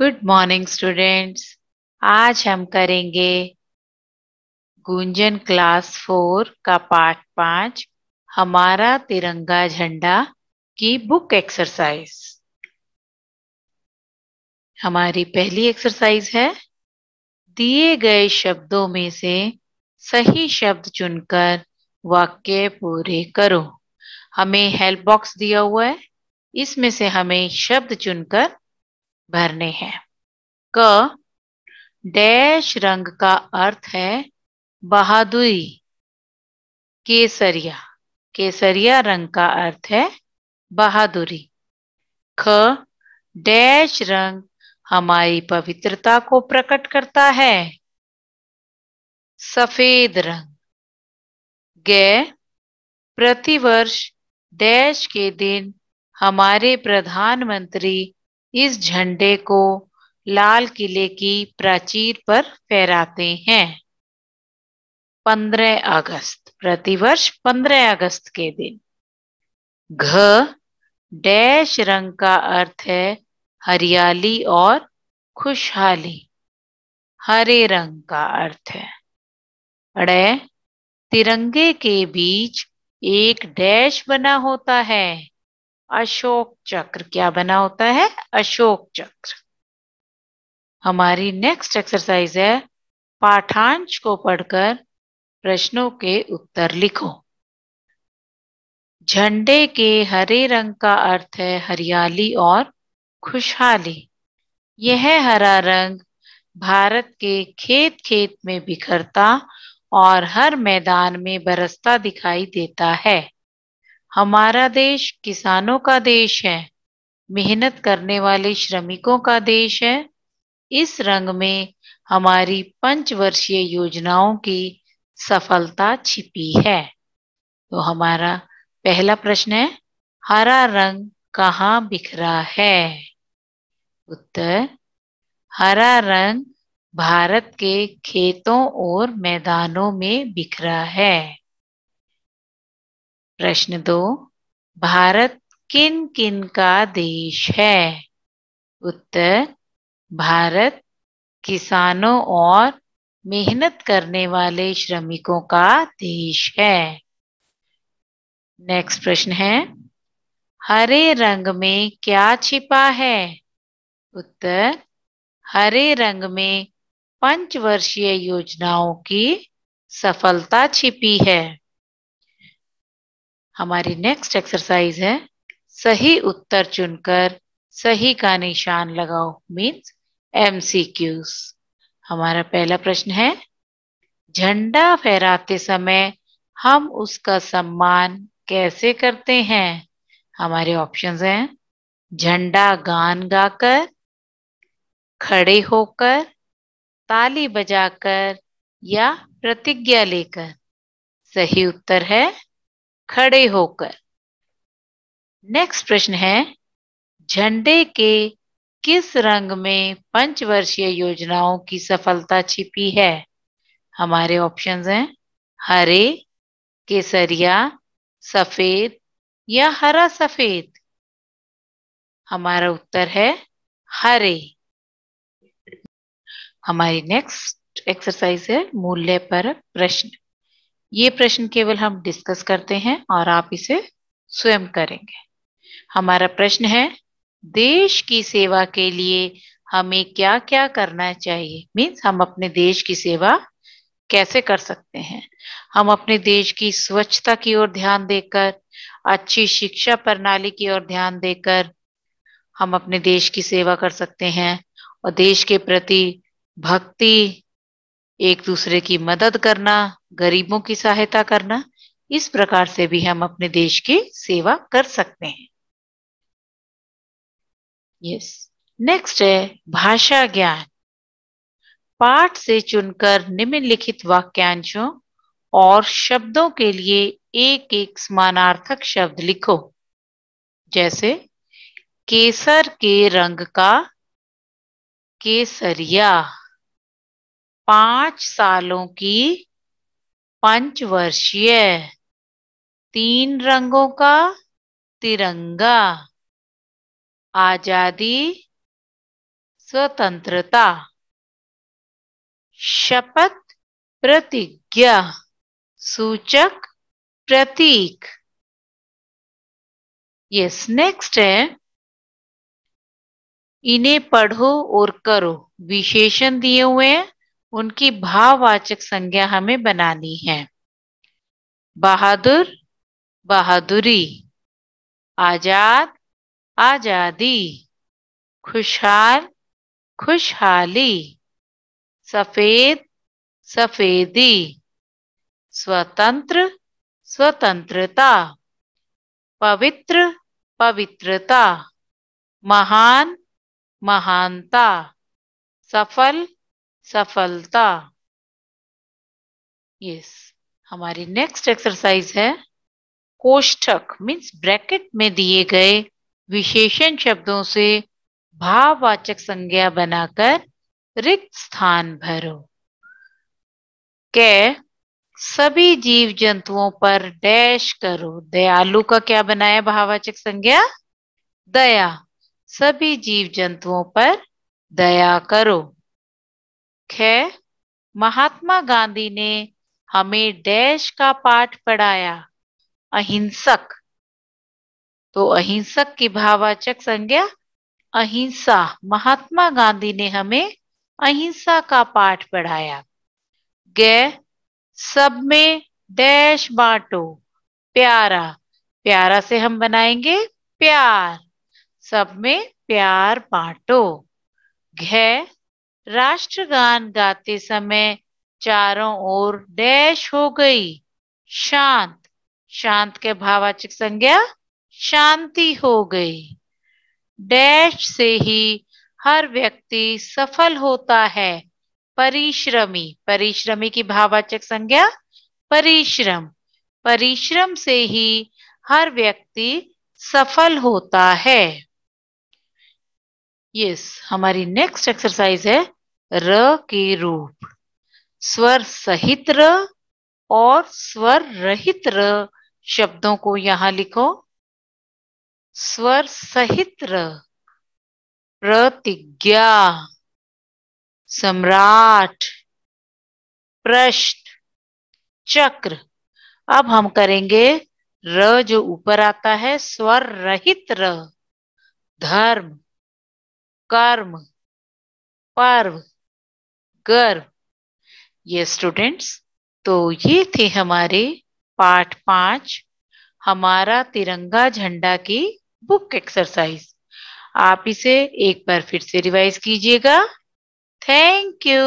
good morning students आज हम करेंगे गुंजन क्लास फोर का पार्ट पांच हमारा तिरंगा झंडा की बुक एक्सरसाइज हमारी पहली एक्सरसाइज है दिए गए शब्दों में से सही शब्द चुनकर वाक्य पूरे करो हमें हेल्प बॉक्स दिया हुआ है इसमें से हमें शब्द चुनकर भरने हैं क डैश रंग का अर्थ है बहादुरी केसरिया केसरिया रंग का अर्थ है बहादुरी ख डैश रंग हमारी पवित्रता को प्रकट करता है सफेद रंग गै प्रतिवर्ष डैश के दिन हमारे प्रधानमंत्री इस झंडे को लाल किले की प्राचीर पर फहराते हैं 15 अगस्त प्रतिवर्ष 15 अगस्त के दिन घ डैश रंग का अर्थ है हरियाली और खुशहाली हरे रंग का अर्थ है अड़े तिरंगे के बीच एक डैश बना होता है अशोक चक्र क्या बना होता है अशोक चक्र हमारी नेक्स्ट एक्सरसाइज है पाठांश को पढ़कर प्रश्नों के उत्तर लिखो झंडे के हरे रंग का अर्थ है हरियाली और खुशहाली यह हरा रंग भारत के खेत खेत में बिखरता और हर मैदान में बरसता दिखाई देता है हमारा देश किसानों का देश है मेहनत करने वाले श्रमिकों का देश है इस रंग में हमारी पंचवर्षीय योजनाओं की सफलता छिपी है तो हमारा पहला प्रश्न है हरा रंग कहाँ बिखरा है उत्तर हरा रंग भारत के खेतों और मैदानों में बिखरा है प्रश्न दो भारत किन किन का देश है उत्तर भारत किसानों और मेहनत करने वाले श्रमिकों का देश है नेक्स्ट प्रश्न है हरे रंग में क्या छिपा है उत्तर हरे रंग में पंचवर्षीय योजनाओं की सफलता छिपी है हमारी नेक्स्ट एक्सरसाइज है सही उत्तर चुनकर सही का निशान लगाओ मीन्स एम हमारा पहला प्रश्न है झंडा फहराते समय हम उसका सम्मान कैसे करते हैं हमारे ऑप्शंस हैं झंडा गान गाकर खड़े होकर ताली बजाकर या प्रतिज्ञा लेकर सही उत्तर है खड़े होकर नेक्स्ट प्रश्न है झंडे के किस रंग में पंचवर्षीय योजनाओं की सफलता छिपी है हमारे ऑप्शंस हैं हरे केसरिया सफेद या हरा सफेद हमारा उत्तर है हरे हमारी नेक्स्ट एक्सरसाइज है मूल्य पर प्रश्न ये प्रश्न केवल हम डिस्कस करते हैं और आप इसे स्वयं करेंगे हमारा प्रश्न है देश की सेवा के लिए हमें क्या क्या करना चाहिए मीन्स हम अपने देश की सेवा कैसे कर सकते हैं हम अपने देश की स्वच्छता की ओर ध्यान देकर अच्छी शिक्षा प्रणाली की ओर ध्यान देकर हम अपने देश की सेवा कर सकते हैं और देश के प्रति भक्ति एक दूसरे की मदद करना गरीबों की सहायता करना इस प्रकार से भी हम अपने देश की सेवा कर सकते हैं यस नेक्स्ट है भाषा ज्ञान पाठ से चुनकर निम्नलिखित वाक्यांशों और शब्दों के लिए एक एक समानार्थक शब्द लिखो जैसे केसर के रंग का केसरिया पांच सालों की पंचवर्षीय तीन रंगों का तिरंगा आजादी स्वतंत्रता शपथ प्रतिज्ञा सूचक प्रतीक यस नेक्स्ट है इन्हें पढ़ो और करो विशेषण दिए हुए हैं उनकी भाववाचक संज्ञा हमें बनानी है बहादुर बहादुरी आजाद आजादी खुशहाल खुशहाली सफेद सफेदी स्वतंत्र स्वतंत्रता पवित्र पवित्रता महान महानता सफल सफलता यस हमारी नेक्स्ट एक्सरसाइज है कोष्ठक मीन्स ब्रैकेट में दिए गए विशेषण शब्दों से भाववाचक संज्ञा बनाकर रिक्त स्थान भरो के सभी जीव जंतुओं पर डैश करो दयालु का क्या बनाया भाववाचक संज्ञा दया सभी जीव जंतुओं पर दया करो खैर महात्मा गांधी ने हमें डैश का पाठ पढ़ाया अहिंसक तो अहिंसक की भावाचक संज्ञा अहिंसा महात्मा गांधी ने हमें अहिंसा का पाठ पढ़ाया गै सब में डैश बांटो प्यारा प्यारा से हम बनाएंगे प्यार सब में प्यार बांटो घ राष्ट्रगान गाते समय चारों ओर डैश हो गई शांत शांत के भावाचक संज्ञा शांति हो गई डैश से ही हर व्यक्ति सफल होता है परिश्रमी परिश्रमी की भावाचक संज्ञा परिश्रम परिश्रम से ही हर व्यक्ति सफल होता है यस yes, हमारी नेक्स्ट एक्सरसाइज है र के रूप स्वर सहित र और स्वर रहित र शब्दों को यहां लिखो स्वर सहित र प्रतिज्ञा सम्राट प्रश्न चक्र अब हम करेंगे र जो ऊपर आता है स्वर रहित र धर्म कर्म पर्व गर्व ये स्टूडेंट्स तो ये थे हमारे पार्ट पांच हमारा तिरंगा झंडा की बुक एक्सरसाइज आप इसे एक बार फिर से रिवाइज कीजिएगा थैंक यू